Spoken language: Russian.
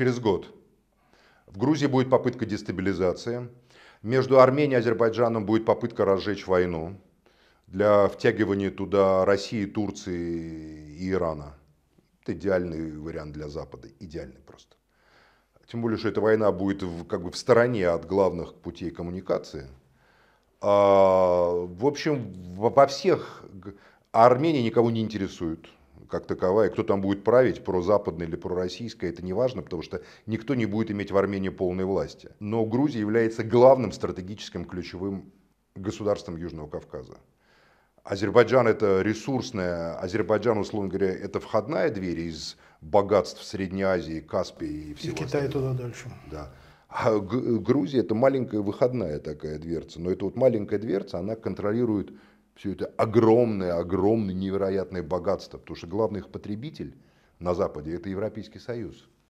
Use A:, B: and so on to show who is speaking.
A: через год. В Грузии будет попытка дестабилизации. Между Арменией и Азербайджаном будет попытка разжечь войну для втягивания туда России, Турции и Ирана. Это идеальный вариант для Запада, идеальный просто. Тем более, что эта война будет в, как бы в стороне от главных путей коммуникации. А, в общем, во всех Армения никого не интересует как таковая, кто там будет править, прозападная или пророссийская, это не важно, потому что никто не будет иметь в Армении полной власти. Но Грузия является главным стратегическим ключевым государством Южного Кавказа. Азербайджан это ресурсная, Азербайджан, условно говоря, это входная дверь из богатств Средней Азии, Каспии
B: и всего И Китай туда дальше.
A: Да. А Грузия это маленькая выходная такая дверца, но эта вот маленькая дверца, она контролирует все это огромное, огромное, невероятное богатство, потому что главный их потребитель на Западе – это Европейский Союз.